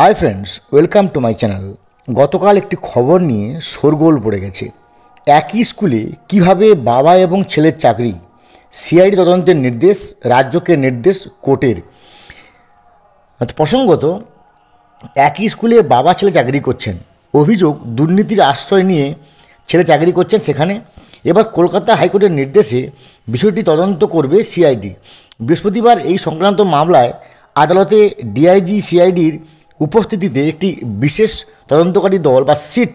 high friends welcome to my channel গতকাল একটি খবর নিয়ে শোরগোল পড়ে গেছে একই স্কুলে কিভাবে বাবা এবং ছেলের চাকরি সিআইডি তদন্তের নির্দেশ রাজ্যকে নির্দেশ কোর্টের প্রসঙ্গত একই স্কুলে বাবা ছেলে চাকরি করছেন অভিযোগ দুর্নীতির আশ্রয় নিয়ে ছেলে চাকরি করছেন সেখানে এবার কলকাতা হাইকোর্টের নির্দেশে বিষয়টি তদন্ত করবে সিআইডি বৃহস্পতিবার এই সংক্রান্ত মামলায় আদালতে ডিআইজি সিআইডির উপস্থিতিতে একটি বিশেষ তদন্তকারী দল বা সিট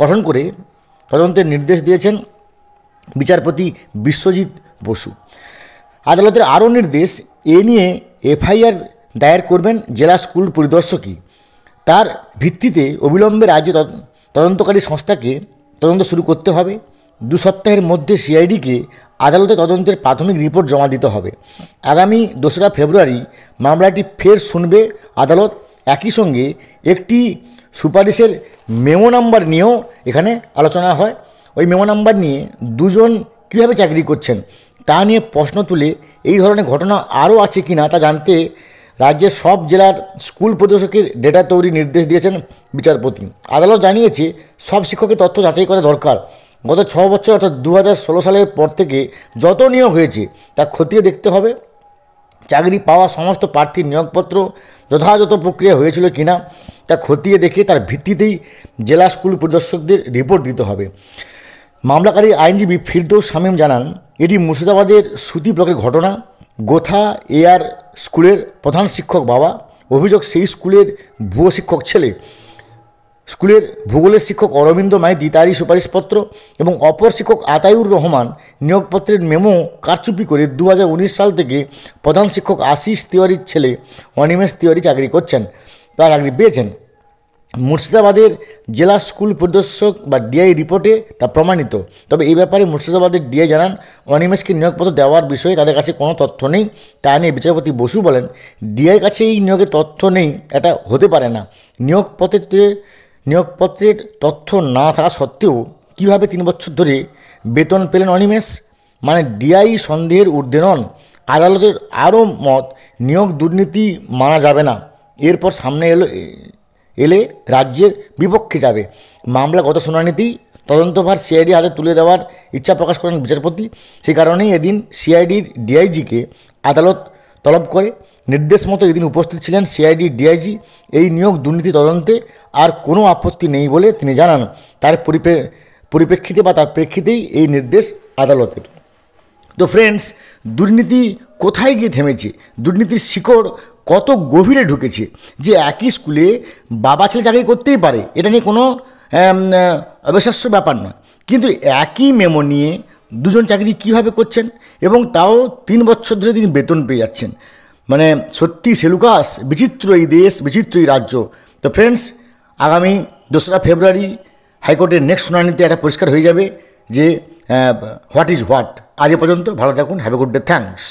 গঠন করে তদন্তের নির্দেশ দিয়েছেন বিচারপতি বিশ্বজিৎ বসু আদালতের আরও নির্দেশ এ নিয়ে এফআইআর দায়ের করবেন জেলা স্কুল পরিদর্শকই তার ভিত্তিতে অবিলম্বে রাজ্য তদন্তকারী সংস্থাকে তদন্ত শুরু করতে হবে দু সপ্তাহের মধ্যে সিআইডিকে আদালতে তদন্তের প্রাথমিক রিপোর্ট জমা দিতে হবে আগামী দোসরা ফেব্রুয়ারি মামলাটি ফের শুনবে আদালত একই সঙ্গে একটি সুপারিশের মেমো নাম্বার নিয়েও এখানে আলোচনা হয় ওই মেমো নাম্বার নিয়ে দুজন কীভাবে চাকরি করছেন তা নিয়ে প্রশ্ন তুলে এই ধরনের ঘটনা আরও আছে কি না তা জানতে রাজ্যের সব জেলার স্কুল পরিদর্শকের ডেটা তৈরির নির্দেশ দিয়েছেন বিচারপতি আদালত জানিয়েছে সব শিক্ষকের তথ্য যাচাই করা দরকার গত ছ বছর অর্থাৎ দু সালের পর থেকে যত নিয়োগ হয়েছে তা খতিয়ে দেখতে হবে চাকরি পাওয়া সমস্ত প্রার্থীর নিয়োগপত্র যথাযথ প্রক্রিয়া হয়েছিল কিনা তা খতিয়ে দেখে তার ভিত্তিতেই জেলা স্কুল পরিদর্শকদের রিপোর্ট দিতে হবে মামলাকারী আইনজীবী ফিরদৌস শামীম জানান এটি মুর্শিদাবাদের সুতি ব্লকের ঘটনা গোথা এয়ার স্কুলের প্রধান শিক্ষক বাবা অভিযোগ সেই স্কুলের ভুয়ো শিক্ষক ছেলে স্কুলের ভূগোলের শিক্ষক অরবিন্দ মাইতি তারই সুপারিশপত্র এবং অপর শিক্ষক আতাইউর রহমান নিয়োগপত্রের মেমো কারচুপি করে দু সাল থেকে প্রধান শিক্ষক আশিস তিওয়ারির ছেলে অনিমেষ তিওয়ারি চাকরি করছেন তার চাকরি পেয়েছেন মুর্শিদাবাদের জেলা স্কুল পরিদর্শক বা ডিআই রিপোর্টে তা প্রমাণিত তবে এই ব্যাপারে মুর্শিদাবাদের ডিআই জানান অনিমেষকে নিয়োগপত্র দেওয়ার বিষয়ে তাদের কাছে কোনো তথ্য নেই তা নিয়ে বিচারপতি বসু বলেন ডিআইয়ের কাছে এই নিয়োগের তথ্য নেই এটা হতে পারে না নিয়োগপত্রে নিয়োগপত্রের তথ্য না থাকা সত্ত্বেও কিভাবে তিন বছর ধরে বেতন পেলেন অনিমেষ মানে ডিআই সন্দেহের ঊর্ধ্বে নন আদালতের আরও মত নিয়োগ দুর্নীতি মানা যাবে না এরপর সামনে এলো এলে রাজ্যের বিপক্ষে যাবে মামলা গত শুনানিতেই তদন্তভার সিআইডি হাতে তুলে দেওয়ার ইচ্ছা প্রকাশ করেন বিচারপতি সে কারণেই এদিন সিআইডির ডিআইজিকে আদালত তলব করে নির্দেশ মতো এদিন উপস্থিত ছিলেন সিআইডি ডিআইজি এই নিয়োগ দুর্নীতি তদন্তে আর কোনো আপত্তি নেই বলে তিনি জানান তার পরিপ্রেক্ষিতে বা তার প্রেক্ষিতেই এই নির্দেশ আদালতের তো ফ্রেন্ডস দুর্নীতি কোথায় গিয়ে থেমেছে দুর্নীতির শিকড় কত গভীরে ঢুকেছে যে একই স্কুলে বাবা ছেলে চাকরি করতেই পারে এটা নিয়ে কোনো অবিশ্বাস্য ব্যাপার নয় কিন্তু একই মেমো নিয়ে দুজন চাকরি কিভাবে করছেন এবং তাও তিন বছর ধরে তিনি বেতন পেয়ে যাচ্ছেন মানে সত্যি সেলুকাস বিচিত্র এই দেশ বিচিত্র এই রাজ্য তো ফ্রেন্ডস আগামী দোসরা ফেব্রুয়ারি হাইকোর্টের নেক্সট শুনানিতে একটা পরিষ্কার হয়ে যাবে যে হোয়াট ইজ হোয়াট আজ পর্যন্ত ভালো থাকুন have a good day thanks